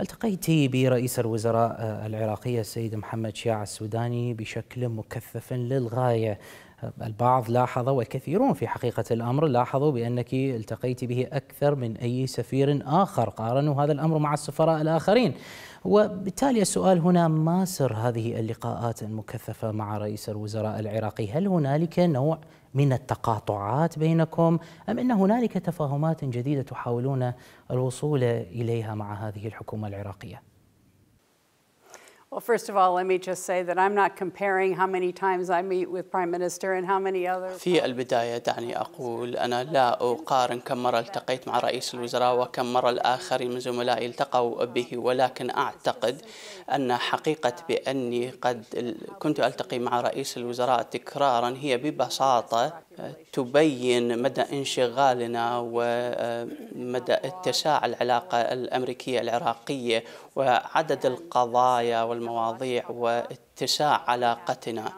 التقيت برئيس الوزراء العراقي السيد محمد شياع السوداني بشكل مكثف للغاية البعض لاحظ والكثيرون في حقيقة الأمر لاحظوا بأنك التقيت به أكثر من أي سفير آخر قارنوا هذا الأمر مع السفراء الآخرين وبالتالي السؤال هنا ما سر هذه اللقاءات المكثفة مع رئيس الوزراء العراقي هل هنالك نوع من التقاطعات بينكم أم أن هنالك تفاهمات جديدة تحاولون الوصول إليها مع هذه الحكومة العراقية؟ Well, first of all, let me just say that I'm not comparing how many times I meet with Prime Minister and how many other في البداية دعني أقول أنا لا أقارن كم مرة التقيت مع رئيس الوزراء وكم مرة الآخرين من زملائي التقوا به ولكن أعتقد أن حقيقة بأني قد كنت ألتقي مع رئيس الوزراء تكرارا هي ببساطة آه، تبين مدى انشغالنا ومدى آه، اتساع العلاقة الأمريكية العراقية وعدد القضايا وال المواضيع واتساع علاقتنا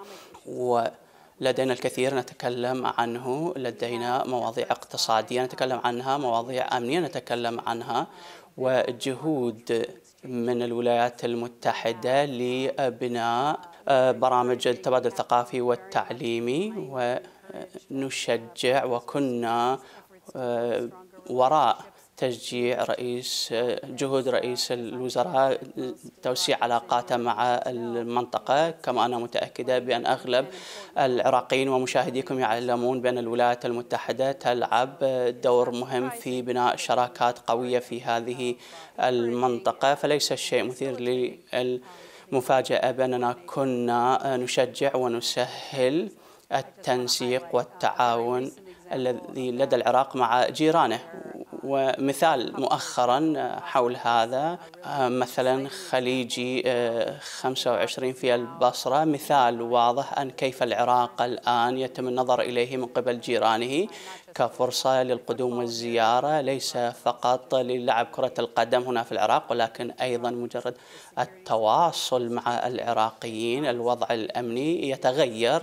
ولدينا الكثير نتكلم عنه لدينا مواضيع اقتصادية نتكلم عنها مواضيع أمنية نتكلم عنها وجهود من الولايات المتحدة لبناء آه، برامج التبادل الثقافي والتعليمي ونشجع وكنا آه، وراء تشجيع رئيس جهود رئيس الوزراء توسيع علاقاته مع المنطقة كما أنا متأكدة بأن أغلب العراقيين ومشاهديكم يعلمون بأن الولايات المتحدة تلعب دور مهم في بناء شراكات قوية في هذه المنطقة فليس الشيء مثير للمفاجأة بأننا كنا نشجع ونسهل التنسيق والتعاون الذي لدى العراق مع جيرانه ومثال مؤخرا حول هذا مثلا خليجي 25 في البصرة مثال واضح أن كيف العراق الآن يتم النظر إليه من قبل جيرانه كفرصة للقدوم والزيارة ليس فقط للعب كرة القدم هنا في العراق ولكن أيضا مجرد التواصل مع العراقيين الوضع الأمني يتغير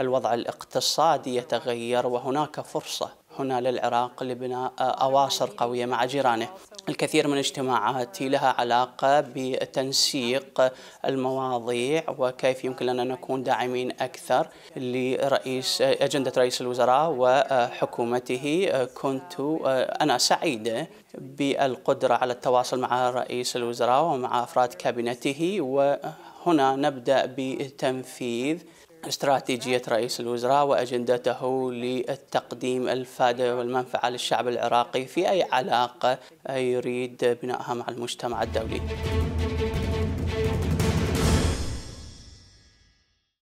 الوضع الاقتصادي يتغير وهناك فرصة هنا للعراق لبناء آه، أواصر قوية مع جيرانه الكثير من اجتماعاتي لها علاقة بتنسيق المواضيع وكيف يمكن لنا نكون داعمين أكثر لرئيس آه، أجندة رئيس الوزراء وحكومته آه، كنت أنا سعيدة بالقدرة على التواصل مع رئيس الوزراء ومع أفراد كابينته وهنا نبدأ بتنفيذ استراتيجية رئيس الوزراء وأجندته للتقديم الفادة والمنفعة للشعب العراقي في أي علاقة يريد بناءها مع المجتمع الدولي